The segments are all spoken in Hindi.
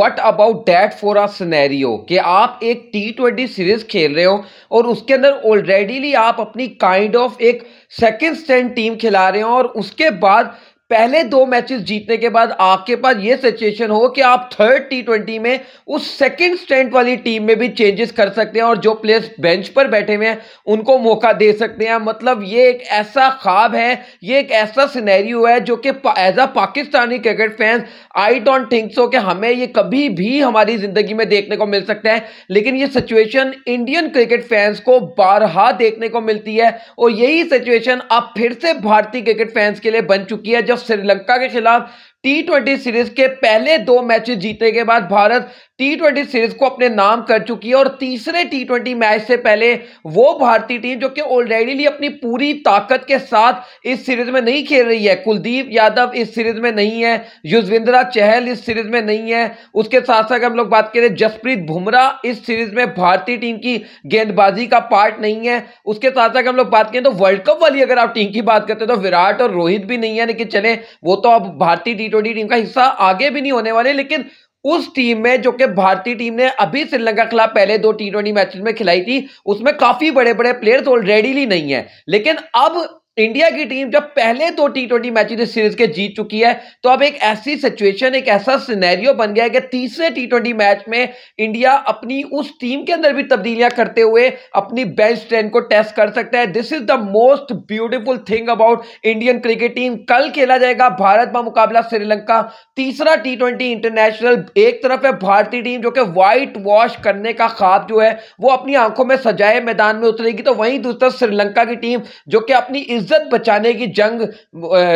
what about that for our scenario कि आप एक टी ट्वेंटी सीरीज खेल रहे हो और उसके अंदर ऑलरेडीली आप अपनी काइंड kind ऑफ of एक सेकेंड स्टैंड टीम खिला रहे हो और उसके बाद पहले दो मैचेस जीतने के बाद आपके पास ये सिचुएशन हो कि आप थर्ड टी ट्वेंटी में उस सेकंड स्टैंड वाली टीम में भी चेंजेस कर सकते हैं और जो प्लेयर्स बेंच पर बैठे हुए हैं उनको मौका दे सकते हैं मतलब ये एक ऐसा ख्वाब है ये एक ऐसा सिनेरियो है जो कि as a Pakistani cricket fans I don't think so कि हमें ये कभी भी हमारी जिंदगी में देखने को मिल सकता है लेकिन ये सिचुएशन इंडियन क्रिकेट फैंस को बारहा देखने को मिलती है और यही सिचुएशन अब फिर से भारतीय क्रिकेट फैंस के लिए बन चुकी है जब श्रीलंका के खिलाफ टी ट्वेंटी सीरीज के पहले दो मैच जीतने के बाद भारत टी ट्वेंटी सीरीज को अपने नाम कर चुकी है और तीसरे टी ट्वेंटी मैच से पहले वो भारतीय टीम जो कि ऑलरेडी अपनी पूरी ताकत के साथ इस सीरीज में नहीं खेल रही है कुलदीप यादव इस सीरीज में नहीं है युजविंद्रा चहल इस सीरीज में नहीं है उसके साथ साथ हम लोग बात करें जसप्रीत बुमराह इस सीरीज में भारतीय टीम की गेंदबाजी का पार्ट नहीं है उसके साथ साथ हम लोग बात करें तो वर्ल्ड कप वाली अगर आप टीम की बात करते हैं तो विराट और रोहित भी नहीं है लेकिन चले वो तो अब भारतीय टीम टी ट्वेंटी टीम का हिस्सा आगे भी नहीं होने वाले लेकिन उस टीम में जो कि भारतीय टीम ने अभी श्रीलंका के खिलाफ पहले दो टी ट्वेंटी मैच में खिलाई थी उसमें काफी बड़े बड़े प्लेयर्स ऑलरेडीली नहीं है लेकिन अब इंडिया की टीम जब पहले दो टी ट्वेंटी मैच सीरीज के जीत चुकी है तो अब एक ऐसी सिचुएशन एक ऐसा सिनेरियो बन गया है कि तीसरे टी ट्वेंटी मैच में इंडिया अपनी उस टीम के अंदर भी तब्दीलियां करते हुए अपनी बेस्ट स्ट्रेंथ को टेस्ट कर सकता है this is the most beautiful thing about Indian cricket team कल खेला जाएगा भारत का मुकाबला श्रीलंका तीसरा टी ट्वेंटी इंटरनेशनल एक तरफ है भारतीय टीम जो कि व्हाइट वॉश करने का खाब जो है वो अपनी आंखों में सजाए मैदान में उतरेगी तो वहीं दूसरा श्रीलंका की टीम जो कि अपनी इस इज्जत बचाने की जंग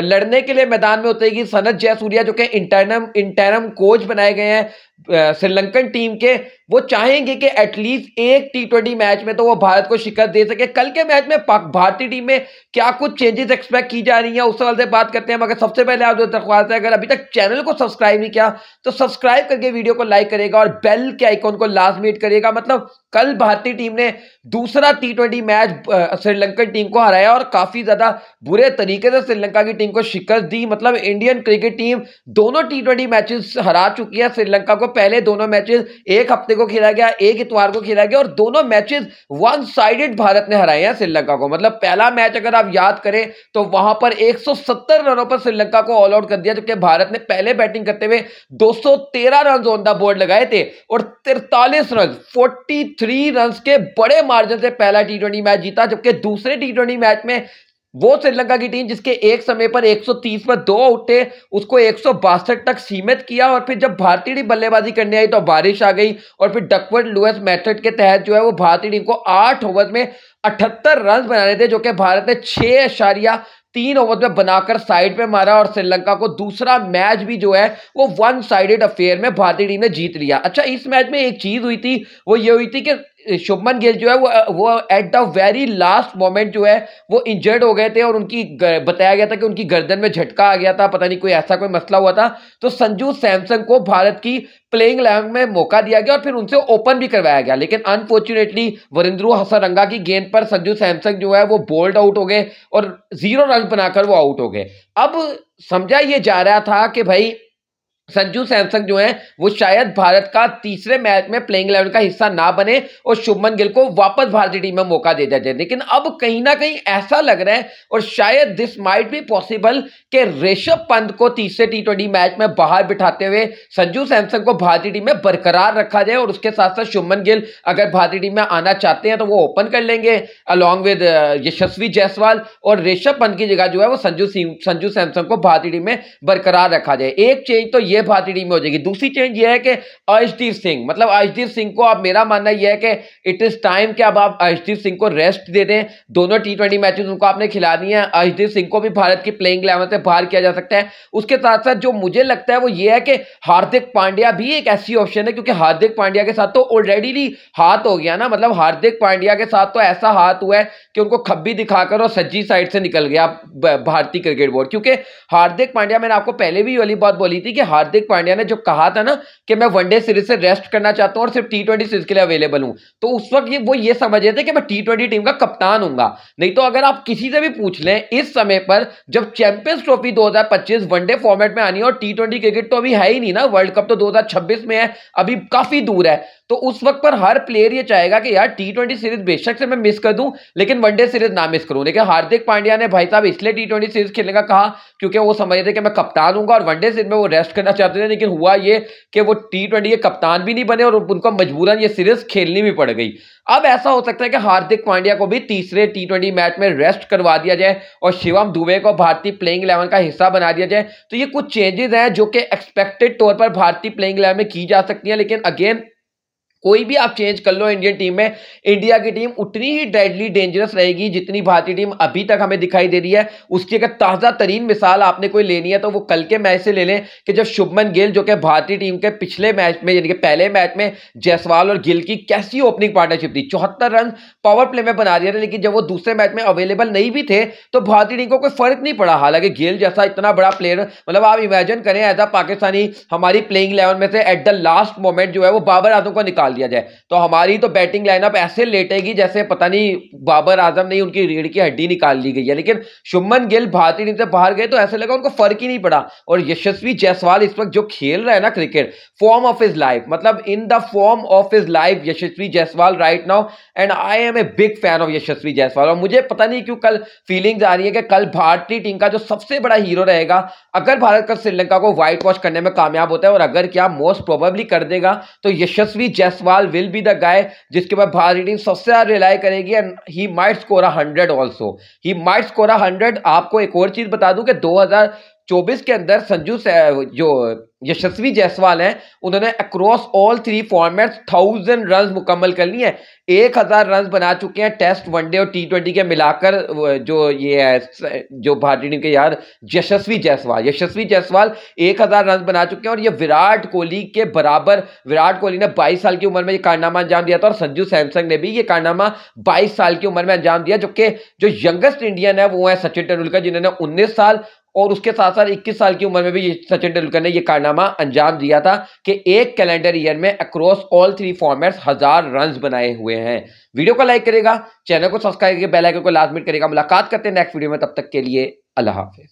लड़ने के लिए मैदान में उतरेगी सनत जयसूर्या जो कि इंटरनम इंटरम कोच बनाए गए हैं श्रीलंकन टीम के वो चाहेंगे कि एटलीस्ट एक टी ट्वेंटी मैच में तो वो भारत को शिकस्त दे सके कल के मैच में भारतीय टीम में क्या कुछ चेंजेस एक्सपेक्ट की जा रही है उस सवाल से बात करते हैं मगर सबसे पहले आप जो दरख्वास्त है अगर अभी तक चैनल को सब्सक्राइब नहीं किया तो सब्सक्राइब करके वीडियो को लाइक करेगा और बेल के आइकॉन को लास्ट मीट करेगा मतलब कल भारतीय टीम ने दूसरा T twenty match Sri Lankan team को हराया और काफी ज्यादा बुरे तरीके से श्रीलंका की टीम को शिकस्त दी मतलब इंडियन क्रिकेट टीम दोनों टी ट्वेंटी मैचेस हरा चुकी है श्रीलंका को पहले दोनों मैचेस एक हफ्ते को खेला गया एक इतवार को खेला गया और दोनों मैचेस वन साइडेड भारत ने हराए हैं श्रीलंका को मतलब पहला मैच अगर आप याद करें तो वहां पर 170 रनों पर श्रीलंका को ऑल आउट कर दिया जबकि भारत ने पहले बैटिंग करते हुए दो रन ऑन द बोर्ड लगाए थे और तिरतालीस रन फोर्टी रन के बड़े मार्जिन से पहला टी मैच जीता जबकि दूसरे टी मैच में वो श्रीलंका की टीम जिसके एक समय पर 130 पर दो उठे उसको एक तक सीमित किया और फिर जब भारतीय टीम बल्लेबाजी करने आई तो बारिश आ गई और फिर डकवर्ड लुएस मेथड के तहत जो है वो भारतीय टीम को आठ ओवर में अठहत्तर रन बनाने थे जो कि भारत ने छह अशारिया तीन ओवर में बनाकर साइड पे मारा और श्रीलंका को दूसरा मैच भी जो है वो वन साइडेड अफेयर में भारतीय टीम ने जीत लिया अच्छा इस मैच में एक चीज हुई थी वो ये हुई थी कि शुभमन गिल जो है वो वो at the very last moment जो है वो इंजर्ड हो गए थे और उनकी बताया गया था कि उनकी गर्दन में झटका आ गया था पता नहीं कोई ऐसा कोई मसला हुआ था तो संजू सैमसन को भारत की प्लेइंग लैंग में मौका दिया गया और फिर उनसे ओपन भी करवाया गया लेकिन अनफॉर्चुनेटली वरिंद्रो हसरंगा की गेंद पर संजू सैमसंग जो है वो बोल्ड आउट हो गए और जीरो रन बनाकर वो आउट हो गए अब समझा ये जा रहा था कि भाई संजू सैमसंग जो है वो शायद भारत का तीसरे मैच में प्लेइंग इलेवन का हिस्सा ना बने और शुभमन गिल को वापस भारतीय टीम में मौका दे दिया जाए लेकिन अब कहीं ना कहीं ऐसा लग रहा है और शायद दिस माइट भी पॉसिबल कि ऋषभ पंत को तीसरे टी ट्वेंटी मैच में बाहर बिठाते हुए संजू सैमसंग को भारतीय टीम में बरकरार रखा जाए और उसके साथ साथ शुभमन गिल अगर भारतीय टीम में आना चाहते हैं तो वो ओपन कर लेंगे along with uh, Yashasvi Jaiswal और ऋषभ पंत की जगह जो है वो संजू संजू सैमसंग को भारतीय टीम में बरकरार रखा जाए एक चेंज तो ये भारतीय टीम में हो जाएगी दूसरी चेंज ये है कि अर्शदीप सिंह मतलब अर्शदीप सिंह को अब मेरा मानना यह है कि इट इज़ टाइम कि अब आप अर्शदीप सिंह को रेस्ट दे दें दोनों टी ट्वेंटी मैचेज उनको आपने खिला दिए हैं अर्शदीप सिंह को भी भारत की प्लेइंग इलेवन से बाहर किया जा सकता है उसके साथ साथ जो मुझे लगता है वो ये है कि हार्दिक पांड्या भी एक ऐसी ऑप्शन है क्योंकि हार्दिक पांड्या के साथ तो ऑलरेडी भी हाथ हो गया ना मतलब हार्दिक पांड्या के साथ तो ऐसा हाथ हुआ है कि उनको खब्बी दिखाकर और सज्जी साइड से निकल गया भारतीय क्रिकेट बोर्ड क्योंकि हार्दिक पांड्या मैंने आपको पहले भी वाली बात बोली थी कि हार्दिक पांड्या ने जो कहा था ना कि मैं वनडे सीरीज से रेस्ट करना चाहता हूँ और सिर्फ टी ट्वेंटी सीरीज के लिए अवेलेबल हूँ तो उस वक्त ये वो ये समझ रहे थे कि मैं टी ट्वेंटी टीम का कप्तान हूँ नहीं तो अगर आप किसी से भी पूछ लें इस समय पर जब चैंपियंस ट्रॉफी दो वनडे फॉर्मेट में आनी है और टी क्रिकेट तो अभी है ही नहीं ना वर्ल्ड कप तो दो में है अभी काफी दूर है तो उस वक्त पर हर प्लेयर ये चाहेगा कि यार टी ट्वेंटी सीरीज बेशक से मैं मिस कर दूं लेकिन वनडे सीरीज ना मिस करूं लेकिन हार्दिक पांड्या ने भाई साहब इसलिए टी ट्वेंटी सीरीज खेलने का कहा क्योंकि वो समझ रहे थे कि मैं कप्तान हूँ और वनडे सीरीज में वो रेस्ट करना करना चाहते थे लेकिन हुआ ये कि वो टी ट्वेंटी के कप्तान भी नहीं बने और उनको मजबूरन ये सीरीज खेलनी भी पड़ गई अब ऐसा हो सकता है कि हार्दिक पांड्या को भी तीसरे टी ट्वेंटी मैच में रेस्ट करवा दिया जाए और शिवम दुबे को भारतीय प्लेइंग इलेवन का हिस्सा बना दिया जाए तो ये कुछ चेंजेस हैं जो कि एक्सपेक्टेड तौर पर भारतीय प्लेइंग इलेवन में की जा सकती हैं लेकिन अगेन कोई भी आप चेंज कर लो इंडियन टीम में इंडिया की टीम उतनी ही डेडली डेंजरस रहेगी जितनी भारतीय टीम अभी तक हमें दिखाई दे रही है उसकी अगर ताज़ा तरीन मिसाल आपने कोई लेनी है तो वो कल के मैच से ले लें कि जब शुभमन गिल जो कि भारतीय टीम के पिछले मैच में यानी कि पहले मैच में जयसवाल और गिल की कैसी ओपनिंग पार्टनरशिप थी चौहत्तर रन पावर प्ले में बना दिया था लेकिन जब वो दूसरे मैच में अवेलेबल नहीं भी थे तो भारतीय टीम को कोई फर्क नहीं पड़ा हालांकि गिल जैसा इतना बड़ा प्लेयर मतलब आप इमेजन करें एज अ पाकिस्तानी हमारी प्लेइंग इलेवन में से एट द लास्ट मोमेंट जो है वो बाबर आजम को निकाल डाल दिया जाए तो हमारी तो बैटिंग लाइनअप ऐसे लेटेगी जैसे पता नहीं बाबर आजम ने उनकी रीढ़ की हड्डी निकाल ली गई है लेकिन शुभमन गिल भारतीय टीम से बाहर गए तो ऐसे लगा उनको फर्क ही नहीं पड़ा और यशस्वी जायसवाल इस वक्त जो खेल रहा है ना cricket form of is life मतलब in the form of is life Yashasvi Jaiswal right now and I am a big fan of Yashasvi Jaiswal और मुझे पता नहीं क्यों कल फीलिंग आ रही है कि कल भारतीय टीम का जो सबसे बड़ा हीरो रहेगा अगर भारत का श्रीलंका को व्हाइट वॉश करने में कामयाब होता है और अगर क्या मोस्ट प्रोबेबली कर देगा तो Yashasvi Jaiswal Jaiswal will be the guy जिसके बाद भारतीय टीम सबसे ज़्यादा रिलाई करेगी and he might score hundred also he might score hundred आपको एक और चीज़ बता दूं कि चौबीस के अंदर संजू जो यशस्वी जायसवाल हैं उन्होंने across all three formats thousand run मुकम्मल कर लिए हैं एक हज़ार रन बना चुके हैं टेस्ट वनडे और टी ट्वेंटी के मिलाकर जो ये है जो भारतीय टीम के यार यशस्वी जायसवाल यशस्वी जायसवाल एक हज़ार रन बना चुके हैं और ये विराट कोहली के बराबर विराट कोहली ने बाईस साल की उम्र में ये कारनामा अंजाम दिया था और संजू सैमसंग ने भी ये कारनामा बाईस साल की उम्र में अंजाम दिया जबकि जो यंगेस्ट इंडियन है वो है सचिन तेंदुलकर जिन्होंने उन्नीस साल और उसके साथ साथ इक्कीस साल की उम्र में भी सचिन तेंदुलकर ने यह कारनामा अंजाम दिया था कि एक कैलेंडर ईयर में अक्रॉस ऑल थ्री फॉर्मेट्स हजार रन बनाए हुए हैं वीडियो को लाइक करेगा चैनल को सब्सक्राइब करके बेल आइकन को मिनट करेगा मुलाकात करते हैं नेक्स्ट वीडियो में तब तक के लिए अल्लाह हाफिज